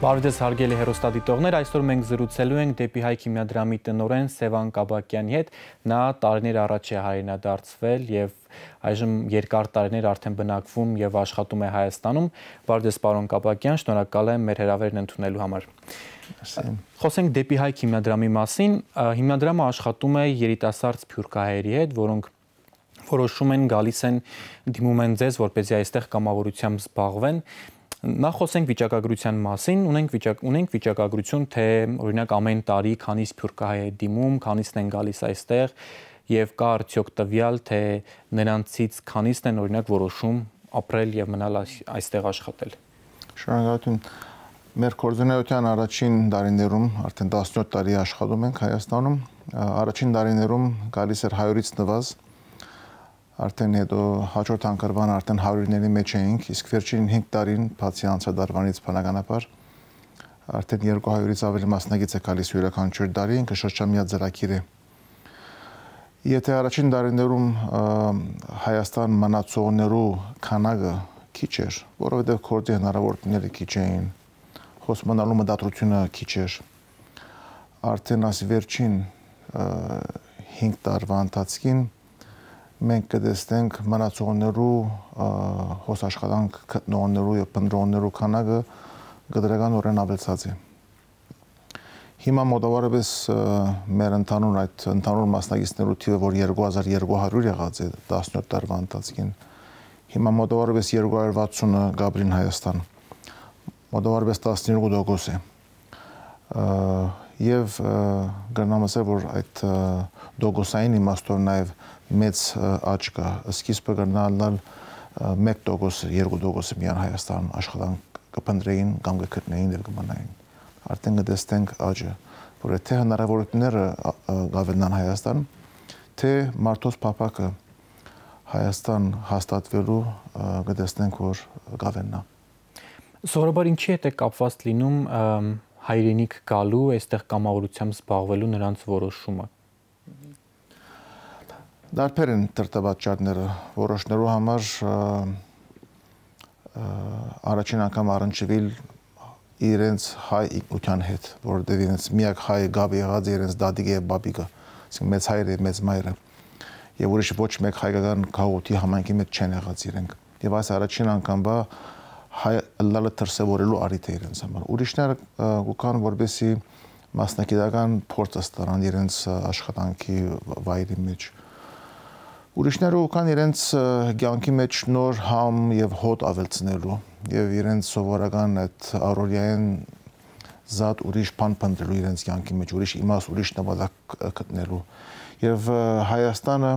Բարև ձեզ հարգելի հերոստատիտողներ, այսօր մենք զրուցելու ենք դեպի հայ քիմիադրամի տնորեն Սևան Կաբակյանի հետ։ Նա տարիներ առաջ է հայրենադարձվել եւ այժմ երկար տարիներ արդեն բնակվում եւ աշխատում է Հայաստանում։ Բարև ձեզ պարոն Կաբակյան, շնորհակալ եմ մեր հրավերն ընդունելու համար։ Խոսենք դեպի հայ քիմիադրամի մասին։ Հիմնադրամը աշխատում է երիտասարդ փյուրքահայերի հետ, որոնք որոշում են գալիս են դիմում են ձեզ, որպեսզի այստեղ կամավորությամբ զբաղվեն։ Նախ խոսենք վիճակագրության մասին, ունենք վիճակ ունենք վիճակագրություն, թե օրինակ ամեն տարի քանի սփյուռքահայ է դիմում, քանիսն են գալիս այստեղ եւ կա արդյոք տվյալ, թե նրանցից քանիսն են օրինակ որոշում ապրել եւ մնալ այստեղ աշխատել։ Շնորհակալություն։ Մեր կորձունեության առաջին դարիներում, արդեն 17 տարի աշխատում ենք Հայաստանում, առաջին դարիներում գալիս էր 100-ից նվազ արդեն հետո հաջորդ անկրվան արդեն 100-ների մեջ էինք, իսկ վերջին 5 տարին բացի անցադարվանից բնականաբար արդեն 200-ից ավելի մասնակից է գալիս յուրաքանչյուր տարի, ինքը շրջամյա ծրագիր է։ Եթե առաջին տարիներում Հայաստան մնացողներու քանակը քիչ էր, որովհետև քորտի հնարավորությունները քիչ էին, խոսմանալու մտադրությունը քիչ էր, արդեն աս վերջին 5 տարվա ընթացքում մենք կտեսնենք մնացողներու հոսաշխատանք գտնողներու եւ բնդրողներու քանակը գդրականորեն ավելացած է։ Հիմա մոտավորապես մեր ընդհանուր այդ ընդհանուր մասնակիցներու թիվը որ 2200 եղած է 17 տարվա ընթացքում։ Հիմա մոտավորապես 260-ը Գաբրին Հայաստան։ Մոտավորապես 12% է։ Եվ գնամս է որ այդ և, դոգոսային իմաստով նաև մեծ աճ կա։ Սկիզբը կնալնալ 1%, 2% միան Հայաստանում աշխատանք կփնտրեին կամ կգտնեին եւ կմնային։ Արդեն կտեսնենք աճը, որ թե հնարավորությունները գավելնան Հայաստան, թե մարդոց փապակը Հայաստան հաստատվելու կտեսնենք, որ գավելնա։ Սովորաբար ինչի հետ է կապված լինում հայրենիք գալու, այստեղ կամավորությամբ զբաղվելու նրանց որոշումը դարբեր են տրտավաճառները որոշներու համար առաջին անգամ առնչվել իրենց հայ ինքնության հետ, որովհետև իրենց միակ հայ գավ եղած իրենց դադիկը եւ բաբիկը, ասենք մեծ հայրը եւ մեծ մայրը։ Եվ ուրիշ ոչ մեկ հայկական քաղաքի համայնքի մեջ չեն եղած իրենք։ Եվ այս առաջին անգամվա հայ լալը դրսևորելու արիթ է իրենց համար։ Ուրիշները կան, որովհետեւ մասնակիտական փորձ ստանան իրենց աշխատանքի վայրի մեջ։ Ա, ուրիշները կան իրենց ցանկի մեջ նոր համ եւ հոտ ավելցնելու եւ իրենց սովորական այդ առօրյային զատ ուրիշ բան փնտրելու իրենց ցանկի մեջ ուրիշ իմաստ ուրիշ նպատակ գտնելու եւ Հայաստանը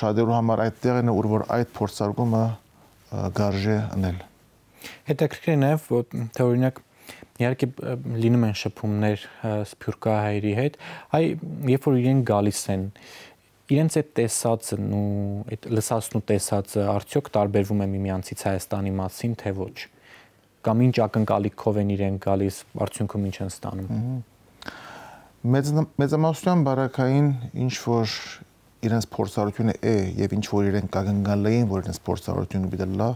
շատերու համար այդ տեղն է ուր որ այդ փորձարկումը գարժե անել հետաքրքիր է նաեւ որ թե օրինակ իհարկե լինում են շփումներ սփյուռքահայերի հետ այ երբ որ իրեն գալիս են իրենց այդ տեսածն ու այդ լսածն ու տեսածը արդյոք տարբերվում է միմյանցից Հայաստանի մասին, թե ոչ։ Կամ ինչ ակնկալիքով են իրեն գալիս, արդյունքում ինչ են ստանում։ Մեծ մեծամասնության բարակային ինչ որ իրենց փորձառությունը է եւ ինչ որ իրենք ակնկալ էին, որ իրենց փորձառությունը պիտի լա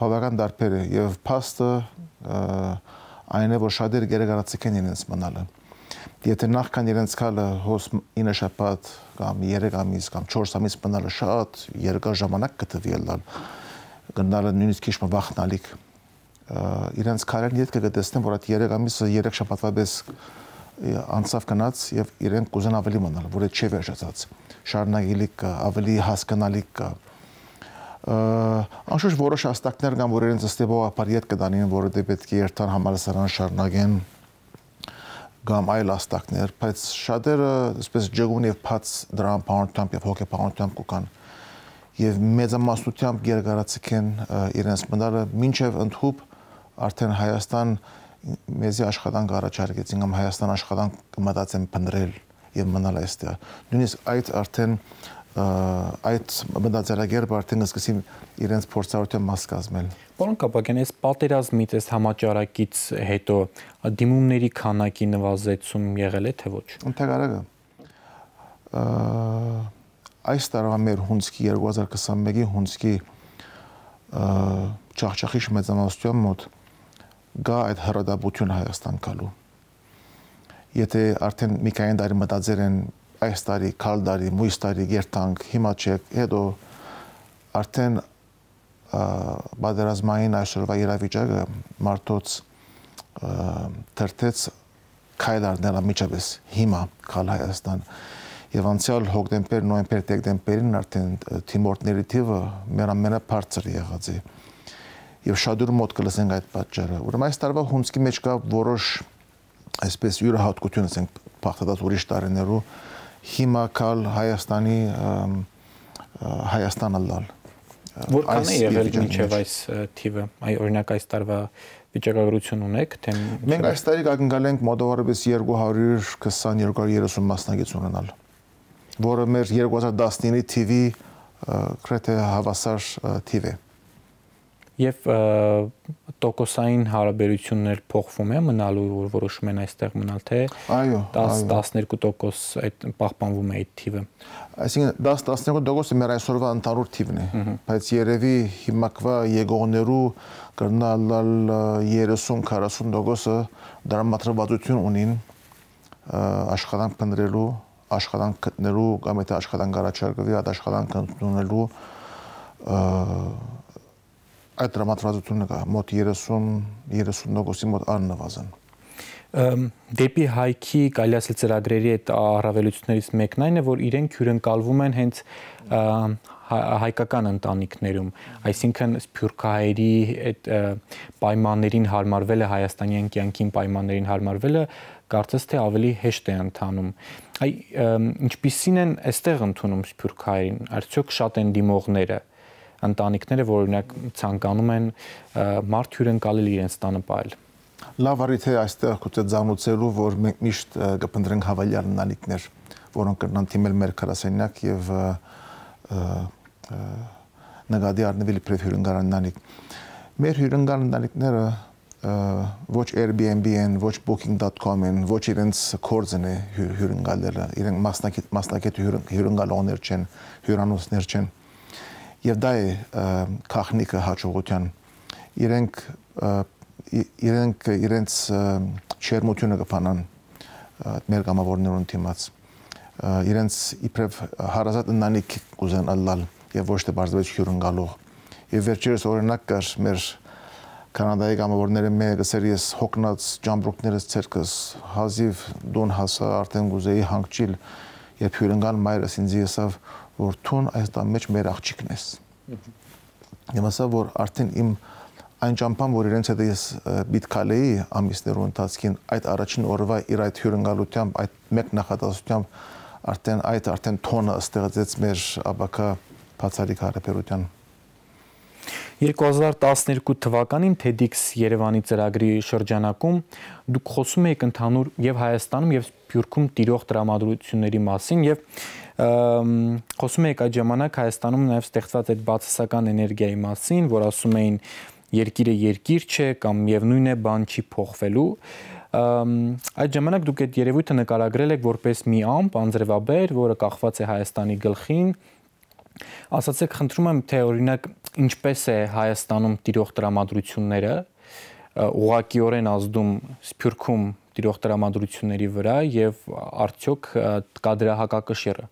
բավական դարբեր է եւ փաստը այն է, որ շատերը գերագարացիկ են իրենց մնալը։ Ա, Եթե նախքան իրենց քալը հոս 9 շաբաթ կամ 3 ամիս կամ 4 ամիս մնալը շատ երկար ժամանակ կտվի լալ գնալը նույնիսկ քիչ վախնալիք իրենց քարերն իդ կգտեսնեն որ այդ 3 ամիսը 3 շաբաթվա պես անցավ գնաց եւ իրենք կուզեն ավելի մնալ որ այդ չի վերջացած շարունակելիք ավելի հասկանալիք կա անշուշտ որոշ հաստակներ կան որ իրենց ըստեբողապար իդ կդանին որովհետեւ պետք է երթան համալսարան շարունակեն կամ այլ հաստակներ, բայց շատերը այսպես ջգուն եւ փած դրան բանությամբ եւ հոգեբանությամբ կուքան եւ մեծամասնությամբ գերգարացիկ են իրենց մնալը մինչեւ ընդհուպ արդեն Հայաստան մեզի աշխատանք առաջարկեց, ինքամ Հայաստան աշխատանք մտածեմ փնտրել եւ մնալ այստեղ։ Նույնիսկ այդ արդեն այդ մտածելակերպը արդեն սկսին իրենց փորձառության մաս կազմել։ Պարոն Կապակյան, այս պատերազմից, այս համաճարակից հետո դիմումների քանակի նվազեցում եղել է թե ոչ։ Ընդհանրակը այս տարվա մեր հունցքի 2021-ի հունցքի ճախճախի մեծամասնության մոտ գա այդ հրադադություն Հայաստան գալու։ Եթե արդեն Միքայեն դարի մտածեր են այս տարի, քալ տարի, մույս տարի գերտանք, հիմա չեք, հետո արդեն բادرազմային այսօրվա իրավիճակը մարտոց թերթեց քայլարներն միջավես հիմա քալ Հայաստան եւ անցյալ հոկտեմբեր, նոյեմբեր, դեկտեմբերին արդեն թիմորդների թիվը մեր ամենաբարձր եղած է։ Եվ շատ դուր մոտ կլսենք այդ պատճառը։ Ուրեմն այս տարվա հունցքի մեջ կա որոշ այսպես յուրահատկություն, ասենք, փախտած ուրիշ տարիներով հիմա կալ Հայաստանի Հայաստանալալ։ Որքան է եղել մինչև այս թիվը։ Այ օրինակ այս տարվա վիճակագրություն ունեք, թե Մենք այս տարի կանգնել ենք մոտավորապես 220-230 մասնակից ունենալ, որը մեր 2019-ի թիվի կրեթե հավասար թիվ է։ Ա, եւ տոկոսային հարաբերություններ փոխվում է մնալու որ որոշում են այստեղ մնալ թե այո 10-12% այդ պահպանվում է այդ թիվը այսինքն 10-12%-ը մեր այսօրվա ընդհանուր թիվն է բայց երևի հիմակվա եգողներու կրնալալ 30-40%-ը դրամատրվածություն ունին աշխատանք փնտրելու աշխատանք գտնելու կամ եթե աշխատանք առաջարկվի այդ աշխատանքը ընդունելու այդ դրամատրազությունը մոտ 30-30%-ի մոտ աննվազն դեպի հայքի կալյասել ծրագրերի այդ առավելություններից մեկն այն է, որ իրենք հյուրընկալվում են հենց հա, հայկական ընտանիքներում, այսինքն սփյուռքահայերի այդ պայմաններին հարմարվելը, հայաստանյան կյանքին պայմաններին հարմարվելը կարծես թե ավելի հեշտ է ընթանում։ Այ ինչպիսին են այստեղ ընդունում սփյուռքահայերին, արդյոք շատ են դիմողները ընտանիքները, որ օրինակ ցանկանում են մարդ հյուրընկալել իրենց տանը պահել։ Լավ արի թե այստեղ գուցե ցանուցելու, որ մենք միշտ կփնտրենք հավելյալ ընտանիքներ, որոնք կնան թիմել մեր քարասենյակ եւ նկատի առնվելի պրև հյուրընկալ ընտանիք։ Մեր հյուրընկալ ընտանիքները ոչ Airbnb-ն, ոչ booking.com-ն, ոչ իրենց կորձնը հյուրընկալները, իրենք մասնակից մասնակետ հյուրընկալողներ չեն, հյուրանոցներ չեն եւ դա է քաղնիկը հաջողության իրենք իրենք իրենց չերմությունը կփանան մեր կամավորներուն թիմած իրենց իբրև հարազատ ընտանիք կուզենալալ եւ ոչ թե բարձրացի հյուրընկալող եւ վերջերս օրինակ կար մեր Կանադայի կամավորները մեկս էր ես հոգնած ջամբրուկներս ցերկս հազիվ դոն հասա արդեն գուզեի հանգչիլ երբ հյուրընկալ մայրս ինձ եսավ որ թուն Հայաստան մեջ մեր աղջիկն ես։ Եմ ասա, որ արդեն իմ այն ճամփան, որ իրենց հետ ես բիթքալեի ամիսներու ընթացքին այդ առաջին օրվա իր այդ հյուրընկալությամբ, այդ մեկ նախադասությամբ արդեն այդ արդեն թոնը ստեղծեց մեր աբակա բացարիք հարաբերության 2012 թվականին TEDx Երևանի ծրագրի շրջանակում դուք խոսում եք ընդհանուր եւ Հայաստանում եւ Սփյուռքում տիրող դրամատուրգությունների մասին եւ խոսում եք այդ ժամանակ Հայաստանում նաեւ ստեղծված այդ բացասական էներգիայի մասին, որ ասում էին երկիրը երկիր չէ կամ միևնույն է բան չի փոխվելու այդ ժամանակ դուք այդ երևույթը նկարագրել եք որպես մի ամպ անձրևաբեր, որը կախված է Հայաստանի գլխին Ասացեք, խնդրում եմ, թե օրինակ ինչպես է Հայաստանում տիրող դրամատրությունները ուղղակիորեն ազդում Սփյուռքում տիրող դրամատրությունների վրա եւ արդյոք կա դրա հակակշիռը։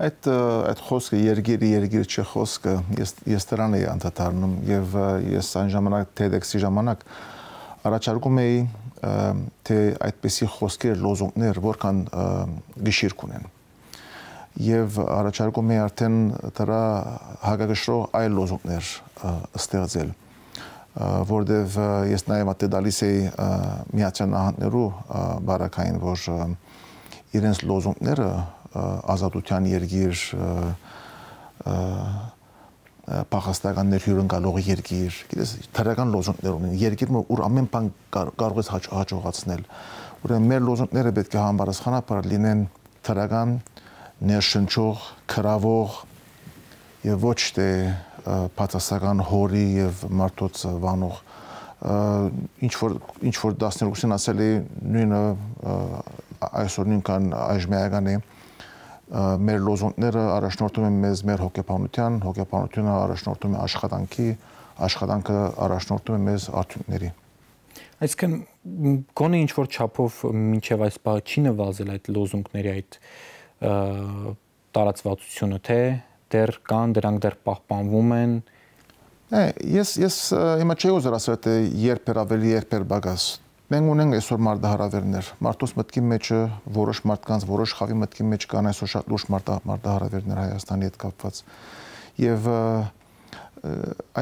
Այդ այդ խոսքը երգերի երգիր չէ խոսքը, ես ես դրան եի անդադարնում եւ ես այն ժամանակ TEDx-ի ժամանակ առաջարկում էի թե այդպիսի խոսքեր, լոզունգներ որքան գշիրք ունեն եւ առաջարկում է արդեն դրա հակակշռող այլ լոզունգներ ստեղծել որտեվ ես նաև ատե դալիս էի միացյալ նահանգներու բարակային որ իրենց լոզունգները ազատության երգիր փախստականներ հյուրընկալող երկիր, գիտես, թարական լոզունգներ ունեն, երկիր որ ամեն բան կարող է հաջողացնել։ Ուրեմն մեր լոզունգները պետք է համապարասխանաբար լինեն թարական ներշնչող, քրավող եւ ոչ թե պատասական հորի եւ մարդոց վանող ինչ որ ինչ որ 12-ին ասել է նույնը այսօր նույնքան այժմեական է մեր լոզունգները առաջնորդում են մեզ մեր հոգեբանության, հոգեբանությունը առաջնորդում է աշխատանքի, աշխատանքը առաջնորդում է մեզ արդյունքների։ Այսինքն գոնե ինչ որ չափով ոչ միայն այս բա չի նվազել այդ լոզունգների այդ, այդ տարածվածությունը թե դեռ կան, դրանք դեռ պահպանվում են։ Է, ես ես հիմա չի ուզում ասել, թե երբ էր ավելի, երբ էր բագաս։ Մենք ունենք այսօր մարդահարավերներ։ Մարդուս մտքի մեջ որոշ մարդկանց որոշ խավի մտքի մեջ կան այսօր շատ լուրջ մարդահարավերներ Հայաստանի հետ կապված։ Եվ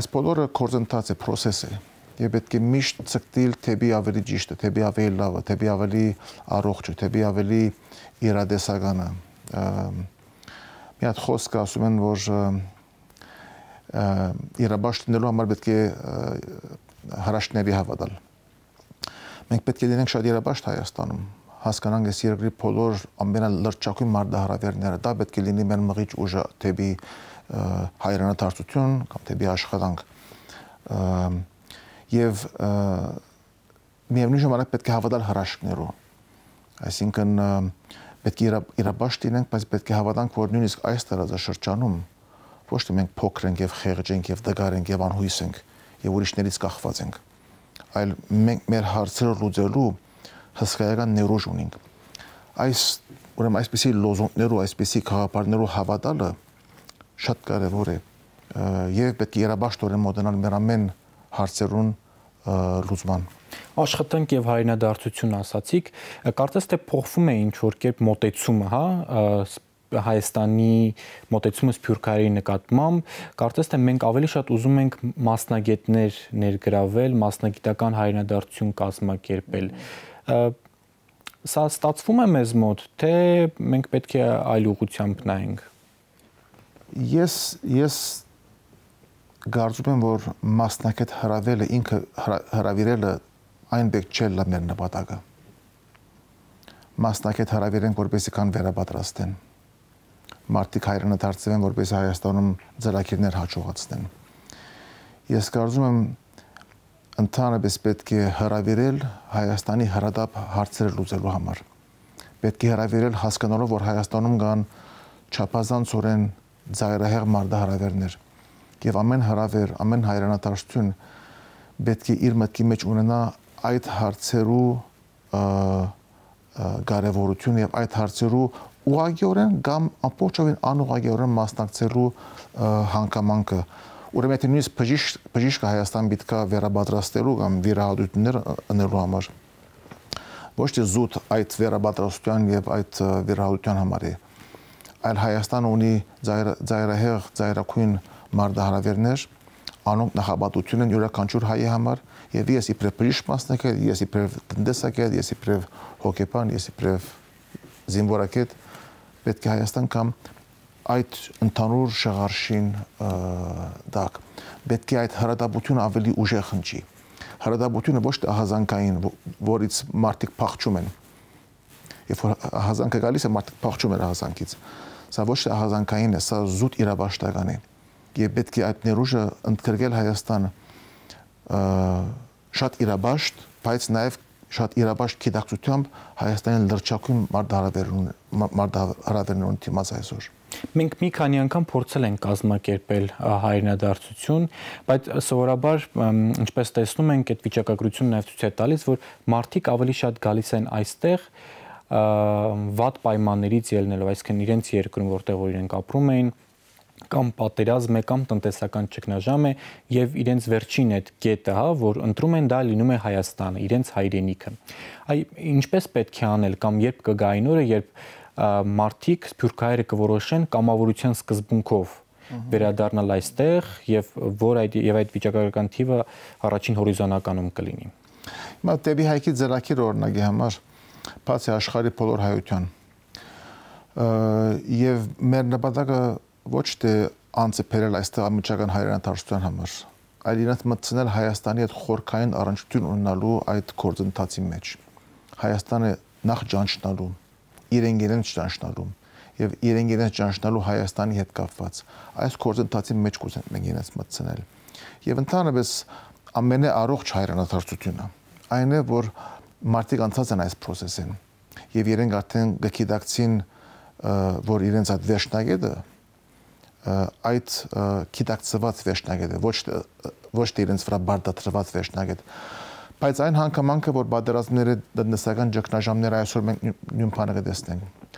այս բոլորը կորզընթաց է, process է եւ պետք է միշտ ցկտիլ թեբի ավելի ճիշտը, թեբի ավելի լավը, թեբի ավելի առողջը, թեբի ավելի իրադեսականը մի հատ խոսք ասում են, որ իրաբաշ դնելու համար պետք է հրաշքների հավատալ։ Մենք պետք է լինենք շատ իրաբաշ Հայաստանում, հասկանանք այս երկրի բոլոր ամենալրջակույն մարդահրավերները, դա պետք է լինի մեր մղիչ ուժը թեպի հայրենաթարցություն կամ թեպի աշխատանք։ Եվ միևնույն ժամանակ պետք է հավատալ հրաշքներով։ Այսինքն պետք է իրաբաշ դինենք, բայց պետք է հավատանք, որ նույնիսկ այս տարածաշրջանում ոչ թե մենք փոքր ենք եւ խեղճենք եւ դգար ենք եւ անհույս ենք եւ ուրիշներից կախված ենք, այլ մենք մեր հարցերը լուծելու հսկայական ներուժ ունենք։ Այս ուրեմն այսպիսի լոզունգներով, այսպիսի խաղապարներով հավատալը շատ կարևոր է եւ պետք է երաբաշտորեն մոտենալ մեր ամեն հարցերուն լուծման աշխատանք եւ հայրենադարձություն ասացիք, կարծես թե փոխվում է ինչ որ կերպ մոտեցումը, հա, Հայաստանի մոտեցումը սփյուռքարի նկատմամբ, կարծես թե մենք ավելի շատ ուզում ենք մասնագետներ ներգրավել, մասնագիտական հայրենադարձություն կազմակերպել։ Սա ստացվում է մեզ մոտ, թե մենք պետք է այլ ուղությամբ նայենք։ Ես ես կարծում եմ, որ մասնակետ հravelը ինքը հravirելը հրա, այն պետք չէ լավ մեր նպատակը։ Մասնակետ հարավիրեն որպեսի կան վերապատրաստեն։ Մարդիկ հայրենը դարձվեն, որպեսի Հայաստանում ծրագիրներ հաջողացնեն։ Ես կարծում եմ ընդհանրապես պետք է հրավիրել Հայաստանի հրադապ հարցերը լուծելու համար։ Պետք է հրավիրել հասկանալով, որ Հայաստանում կան չափազանցորեն ծայրահեղ մարդահրավերներ եւ ամեն հրավեր, ամեն հայրենատարություն պետք է իր մտքի մեջ ունենա այդ հարցերու կարևորություն եւ այդ հարցերու ուղղակիորեն կամ ամբողջովին անուղղակիորեն մասնակցելու հանգամանքը ուրեմն եթե նույնիսկ բժիշկ բժիշկը Հայաստան պիտքա վերաբադրաստելու կամ վիրահատություններ ընելու համար ոչ թե զուտ այդ վերաբադրաստության եւ այդ վիրահատության համար է այլ Հայաստան ունի ծայրահեղ ծայրակույն մարդահրավերներ անոնք նախաբատություն են յուրաքանչյուր հայի համար եւ ես իբրև բժիշկ ես իբրև տնտեսագետ, ես իբրև հոգեբան, ես իբրև զինվորակետ պետք է Հայաստան կամ այդ ընդհանուր շղարշին դակ պետք է այդ հրադադարությունը ավելի ուժեղ հնչի հրադադարությունը ոչ թե ահազանգային որից մարդիկ փախչում են երբ որ ահազանգը գալիս է մարդիկ փախչում են ահազանգից սա ոչ թե ահազանգային է սա զուտ իրավաշտական է եւ պետք է այդ ներուժը ընդգրկել Հայաստանը շատ իրաբաշտ, բայց նաև շատ իրաբաշտ գիտակցությամբ Հայաստանի լրջակում մարդահարավերնորոն թիմած այսօր։ Մենք մի քանի անգամ փորձել ենք կազմակերպել հայրենադարձություն, բայց սովորաբար ինչպես տեսնում ենք, այդ վիճակագրությունը նաև ցույց է տալիս, որ մարդիկ ավելի շատ գալիս են այստեղ վատ պայմաններից ելնելով, այսինքն իրենց երկրում, որտեղ որ իրենք ապրում էին, կամ պատերազմ է կամ տնտեսական ճգնաժամ է եւ իրենց վերջին այդ կետը, հա, որ ընտրում են դա լինում է Հայաստանը, իրենց հայրենիքը։ Այ ինչպես պետք է անել կամ երբ կգա այն օրը, երբ մարտիկ սփյուռքայրը կորոշեն կամավորության սկզբունքով վերադառնալ այստեղ եւ որ այդ եւ այդ վիճակագրական թիվը առաջին հորիզոնականում կլինի։ Հիմա դեպի հայկի ծրակիր օրինակի համար բացի աշխարհի բոլոր հայության եւ մեր նպատակը ոչ թե անձը բերել այստեղ ամիջական հայրենադարձության համար, այլ իրենց մտցնել Հայաստանի հետ խորքային առնչություն ունենալու այդ գործընթացի մեջ։ Հայաստանը նախ ճանչնալու, իրենք իրենց ճանչնալու եւ իրենք իրենց ճանչնալու Հայաստանի հետ կապված։ Այս գործընթացի մեջ կուզեն մենք իրենց մտցնել։ Եվ ընդհանրապես ամենե առողջ հայրենադարձությունը այն է, որ մարդիկ անցած են այս process-ին եւ իրենք արդեն գկիդակցին որ իրենց այդ վերջնագետը այդ գիտակցված վերջնագետ է, ոչ ոչ թե իրենց վրա բարդատրված վերջնագետ։ Բայց այն հանգամանքը, որ պատերազմները դտնսական ճգնաժամները այսօր մենք նյութաները տեսնենք,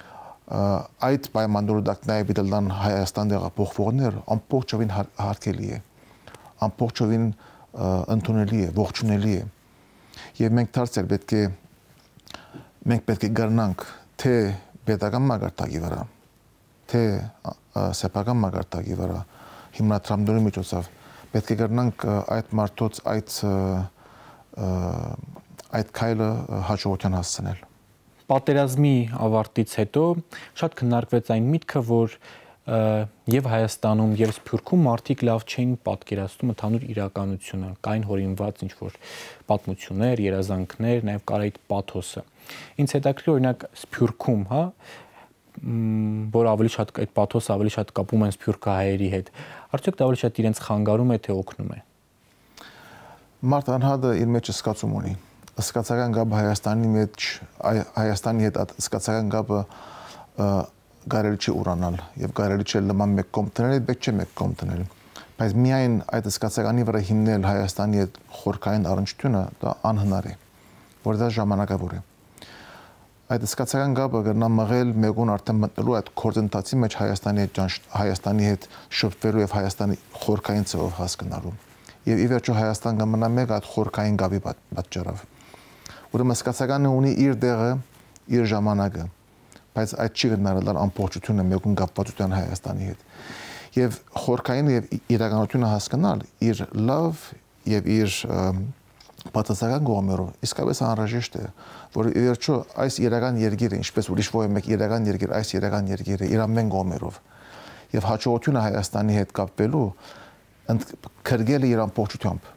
այդ պայմանավորդակները դիտելան Հայաստան դեղափոխվողներ ամբողջովին հարկելի է։ Ամբողջովին ընդունելի է, ողջունելի է։ Եվ մենք դարձել պետք է մենք պետք է գտնանք թե պետական մագարտակի վրա, թե սեփական մակարդակի վրա հիմնադրամների միջոցով պետք է գտնանք այդ մարդոց այդ այդ քայլը հաջողության հասցնել պատերազմի ավարտից հետո շատ քննարկվեց այն միտքը որ եւ Հայաստանում եւ Սփյուռքում մարդիկ լավ չէին պատկերացնում ընդհանուր իրականությունը, կային հորինված ինչ որ պատմություններ, երազանքներ, նաեւ կարայիտ պաթոսը։ Ինչ հետաքրքիր օրինակ Սփյուռքում, հա, որ ավելի շատ այդ պաթոս ավելի շատ կապում են սփյուռքի հայերի հետ։ Արդյոք դա ավելի շատ իրենց խանգարում է թե օգնում է։ Մարտ անհատը իր մեջ սկացում ունի։ Սկացական գաբը Հայաստանի մեջ Հայաստանի հետ սկացական գաբը կարելի չի ուրանալ եւ կարելի չէ նման մեկ կողմ դնել, բայց չէ մեկ կողմ դնել։ Բայց միայն այդ սկացականի վրա հիմնել Հայաստանի հետ խորքային առնչությունը դա անհնար է, որ դա ժամանակավոր է այդ սկացական գաբը գտնա մղել մեկուն արդեն մտնելու այդ կորձընթացի մեջ Հայաստանի հետ Հայաստանի հետ շփվելու եւ Հայաստանի խորքային ծով հասկանալու։ Եվ ի վերջո Հայաստան կմնա մեկ այդ խորքային գաբի պատճառով։ Ուրեմն սկացականը ունի իր դեղը, իր ժամանակը, բայց այդ չի գտնարել ամբողջությունը մեկուն կապվածության Հայաստանի հետ։ Եվ խորքային եւ իրականությունը հասկանալ իր լավ եւ իր և, և, և, և, և, և, և, և, և պատասխան գողմերով իսկապես անհրաժեշտ է որ վերջո այս իրական երկիրը ինչպես ուրիշ ոյ մեկ իրական երկիր այս իրական երկիրը իր ամեն գողմերով եւ հաջողությունը հայաստանի հետ կապվելու քրգել իր ամբողջությամբ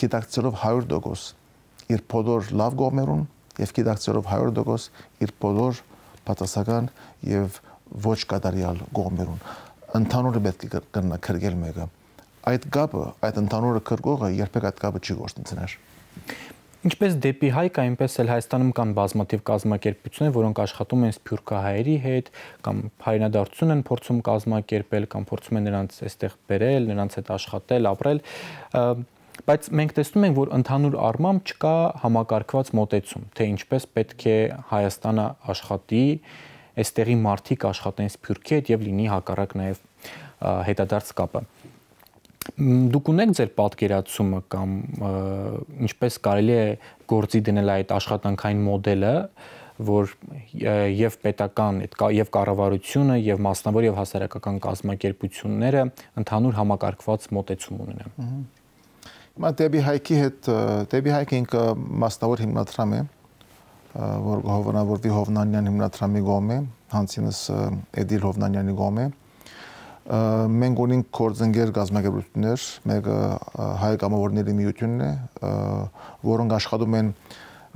գիտակցելով 100% իր փոդոր լավ գողմերուն եւ գիտակցելով 100% իր փոդոր պատասխան եւ ոչ կատարյալ գողմերուն ընդհանուր պետք է կրնա քրգել մեկը այդ կապը, այդ ընդհանուրը քրկողը երբեք այդ կապը չի գործընծներ։ Ինչպես դեպի Հայք, այնպես էլ Հայաստանում կան բազմաթիվ կազմակերպություններ, որոնք աշխատում են սփյուռքահայերի հետ կամ հայրենադարձություն են փորձում կազմակերպել կամ փորձում են նրանց այստեղ բերել, նրանց հետ աշխատել, ապրել, բայց մենք տեսնում ենք, որ ընդհանուր առմամբ չկա համակարգված մոտեցում, թե ինչպես պետք է Հայաստանը աշխատի, այստեղի մարդիկ աշխատեն սփյուռքի հետ եւ լինի հակառակ նաեւ հետադարձ կապը։ Ա, դուք ունեք ձեր պատկերացումը կամ ինչպես կարելի է գործի դնել այդ աշխատանքային մոդելը, որ եւ պետական այդ եւ կառավարությունը եւ մասնավոր եւ հասարակական կազմակերպությունները ընդհանուր համակարգված մոտեցում ունենան։ Հիմա դեպի հայկի հետ դեպի հայկը ինքը մասնավոր հիմնադրամ է, որ Հովնանորվի Հովնանյան հիմնադրամի գոմ է, հանցինս Էդիլ Հովնանյանի գոմ է։ Ա, մենք ունենք կորձընկեր գազམ་ակերպություններ, մեկը հայ կամավորների միությունն է, որոնք աշխատում են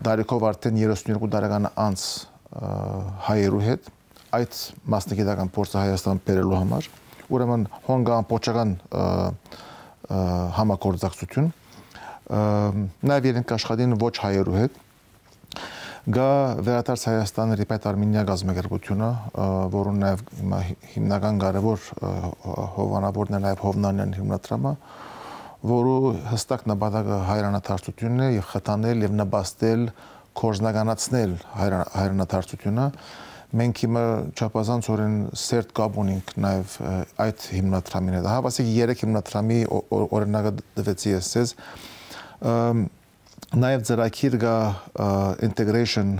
դարիքով արդեն 32 տարեկան անց հայերու հետ այդ մասնագիտական փորձը Հայաստան բերելու համար։ Ուրեմն հոնգան փոճական համակորձակցություն նաև իրենք աշխատին ոչ հայերու հետ գա վերադարձ Հայաստան Ռիպետ Արմենիա գազམ་ագրությունը, որոնն նաև հիմնական կարևոր հովանավորն է նաև Հովնանյան հիմնադրամը, որը հստակ նպատակը հայրանաթարցությունն է եւ խթանել եւ նպաստել կորզնականացնել հայրանաթարցությունը մենք հիմա չափազանց օրեն սերտ կապ ունենք նաև այդ հիմնադրամին հետ։ Հա, ասեք 3 հիմնադրամի օրինակը դվեցի ես ես նաև ծրագիր կա integration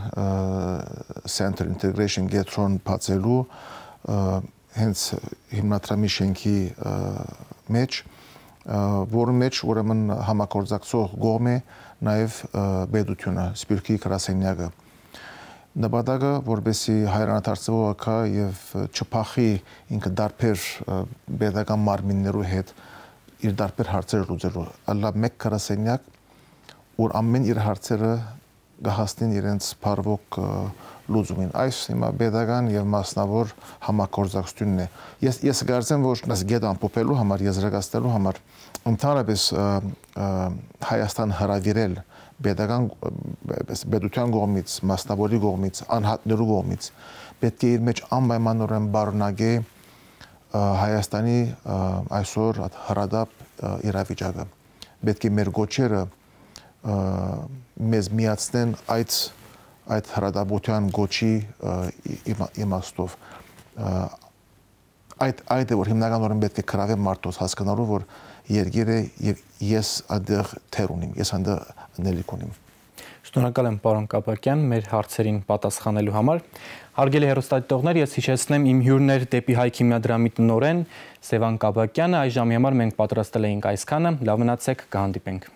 center integration գետրոն բացելու հենց հիմնադրամի շենքի մեջ որը մեջ ուրեմն համակորձակցող գոմ է նաև բեդությունը սպիրկի կրասենյակը նպատակը որբեսի հայրանաթարցվողը կա եւ չփախի ինքը դարբեր pedagogan մարմիններու հետ իր դարբեր հարցեր լուծելու ալա մեկ կրասենյակ որ ամեն իր հարցերը գահստին իրենց բարվոք լուծումին։ Այս հիմա pedagogan եւ մասնավոր համակորձակցությունն է։ Ես ես կարծեմ, որ նաս գետ ամփոփելու համար, եզրակացնելու համար ընդհանրապես Հայաստան հրավիրել pedagogan պետության կողմից, մասնավորի կողմից, անհատներու կողմից պետք է իր մեջ անպայմանորեն բառնագե Հայաստանի այսօր հրադապ իրավիճակը։ Պետք է մեր գոչերը մեզ միացնեն այդ այդ հրադադարության գոչի իմաստով այդ այդ է որ հիմնականորեն պետք է կրավե մարդոց հասկանալու որ երկիրը եւ ես այնտեղ թեր ունիմ ես այնտեղ նելիք ունիմ Շնորհակալ եմ պարոն Կապակյան մեր հարցերին պատասխանելու համար։ Հարգելի հերոստատիտողներ, ես հիշեցնեմ իմ հյուրներ դեպի հայ քիմիադրամի տնորեն Սևան Կապակյանը, այժմ համար մենք պատրաստել էինք այսքանը, լավ մնացեք, կհանդիպենք։